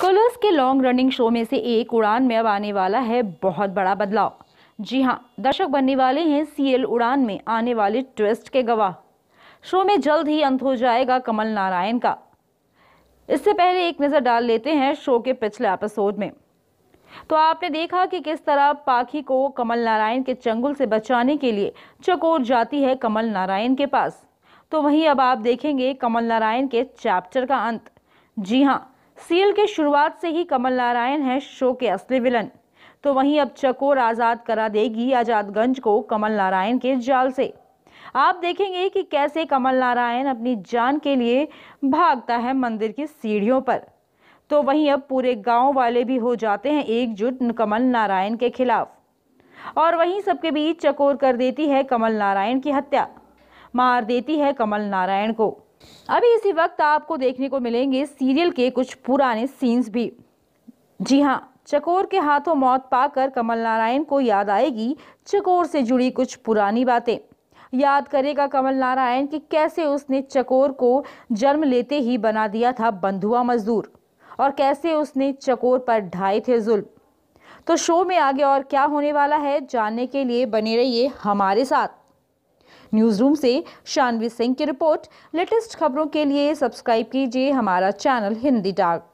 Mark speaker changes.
Speaker 1: colours के long running show में से एक उड़ान में अब आने वाला है बहुत बड़ा बदलाव जी हाँ दर्शक बनने वाले हैं सीरियल उड़ान में आने वाले ट्विस्ट के गवाह शो में जल्द ही अंत हो जाएगा कमल नारायण का इससे पहले एक नज़र डाल लेते हैं शो के पिछले एपिसोड में तो आपने देखा कि किस तरह पाखी को कमल नारायण के चंगुल से बचाने के लिए चकोर जाती है कमल नारायण के पास तो वहीं अब आप देखेंगे कमल नारायण के चैप्टर का अंत जी हाँ सील के शुरुआत से ही कमल नारायण है शो के असली विलन तो वहीं अब चकोर आज़ाद करा देगी आज़ादगंज को कमल नारायण के जाल से आप देखेंगे कि कैसे कमल नारायण अपनी जान के लिए भागता है मंदिर की सीढ़ियों पर तो वहीं अब पूरे गांव वाले भी हो जाते हैं एकजुट कमल नारायण के खिलाफ और वहीं सबके बीच चकोर कर देती है कमल नारायण की हत्या मार देती है कमल नारायण को अभी इसी वक्त आपको देखने को मिलेंगे सीरियल के कुछ पुराने सीन्स भी जी हाँ चकोर के हाथों मौत पाकर कमल नारायण को याद आएगी चकोर से जुड़ी कुछ पुरानी बातें याद करेगा कमल नारायण कि कैसे उसने चकोर को जन्म लेते ही बना दिया था बंधुआ मजदूर और कैसे उसने चकोर पर ढाए थे जुल्म तो शो में आगे और क्या होने वाला है जानने के लिए बने रहिए हमारे साथ न्यूज रूम से शानवी सिंह की रिपोर्ट लेटेस्ट खबरों के लिए सब्सक्राइब कीजिए हमारा चैनल हिंदी डाक